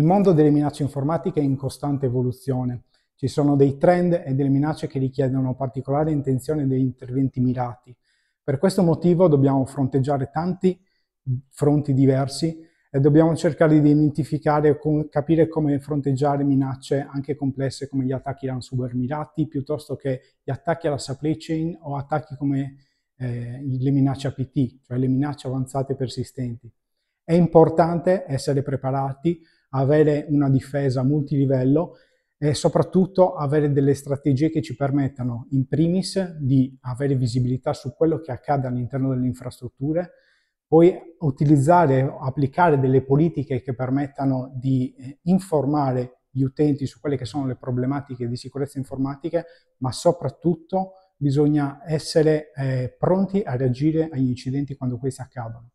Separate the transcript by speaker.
Speaker 1: Il mondo delle minacce informatiche è in costante evoluzione. Ci sono dei trend e delle minacce che richiedono particolare intenzione degli interventi mirati. Per questo motivo dobbiamo fronteggiare tanti fronti diversi e dobbiamo cercare di identificare e capire come fronteggiare minacce anche complesse come gli attacchi ransomware mirati piuttosto che gli attacchi alla supply chain o attacchi come eh, le minacce APT, cioè le minacce avanzate persistenti. È importante essere preparati avere una difesa multilivello e soprattutto avere delle strategie che ci permettano in primis di avere visibilità su quello che accade all'interno delle infrastrutture, poi utilizzare, applicare delle politiche che permettano di eh, informare gli utenti su quelle che sono le problematiche di sicurezza informatica, ma soprattutto bisogna essere eh, pronti a reagire agli incidenti quando questi accadono.